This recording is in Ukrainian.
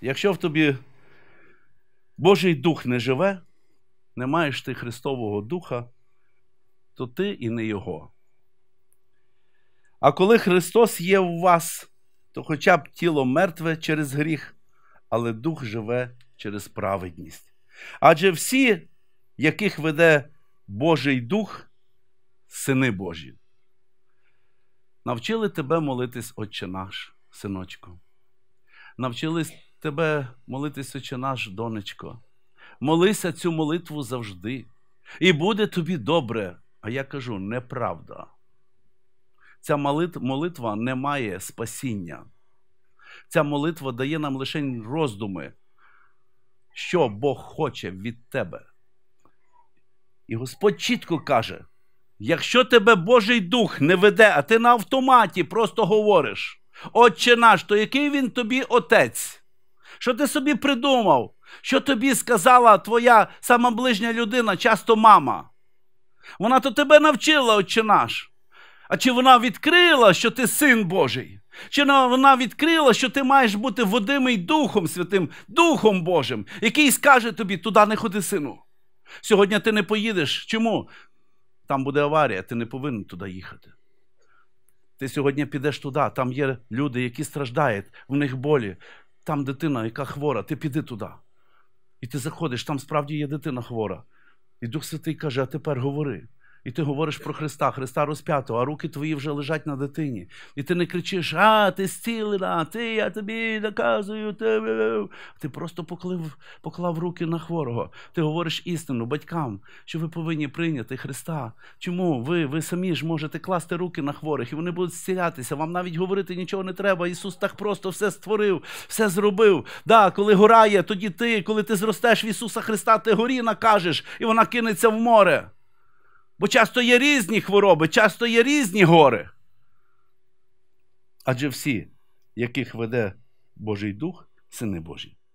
Якщо в тобі Божий Дух не живе, не маєш ти Христового Духа, то ти і не Його. А коли Христос є в вас, то хоча б тіло мертве через гріх, але дух живе через праведність. Адже всі, яких веде Божий Дух, сини Божі, навчили тебе молитись, Отче наш, синочку. Навчились тебе молитися, чи наш, донечко. Молися цю молитву завжди. І буде тобі добре. А я кажу, неправда. Ця молитва не має спасіння. Ця молитва дає нам лише роздуми, що Бог хоче від тебе. І Господь чітко каже: якщо тебе Божий Дух не веде, а ти на автоматі просто говориш, Отче наш, то який він тобі отець? що ти собі придумав, що тобі сказала твоя сама людина, часто мама. Вона то тебе навчила, отче наш. А чи вона відкрила, що ти син Божий? Чи вона відкрила, що ти маєш бути водимий Духом Святим, Духом Божим, який скаже тобі, туди не ходи, сину. Сьогодні ти не поїдеш. Чому? Там буде аварія, ти не повинен туди їхати. Ти сьогодні підеш туди, там є люди, які страждають, в них болі, там дитина, яка хвора, ти піди туди. І ти заходиш, там справді є дитина хвора. І Дух Святий каже, а тепер говори. І ти говориш про Христа, Христа розп'ятого, а руки твої вже лежать на дитині. І ти не кричиш: А, ти зцілена, ти, я тобі наказую. Ти Ти просто поклив, поклав руки на хворого. Ти говориш істину батькам, що ви повинні прийняти Христа. Чому ви ви самі ж можете класти руки на хворих, і вони будуть зцілятися. Вам навіть говорити нічого не треба. Ісус так просто все створив, все зробив. Да, Коли гора є, тоді ти, коли ти зростеш в Ісуса Христа, ти горі накажеш, і вона кинеться в море. Бо часто є різні хвороби, часто є різні гори. Адже всі, яких веде Божий Дух, сини Божі.